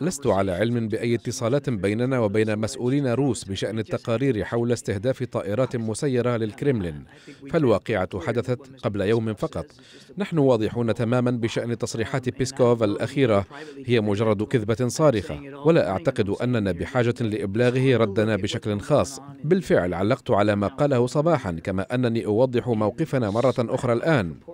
لست على علم بأي اتصالات بيننا وبين مسؤولين روس بشأن التقارير حول استهداف طائرات مسيرة للكرملين فالواقعة حدثت قبل يوم فقط نحن واضحون تماما بشأن تصريحات بيسكوف الأخيرة هي مجرد كذبة صارخة ولا أعتقد أننا بحاجة لإبلاغه ردنا بشكل خاص بالفعل علقت على ما قاله صباحا كما أنني أوضح موقفنا مرة أخرى الآن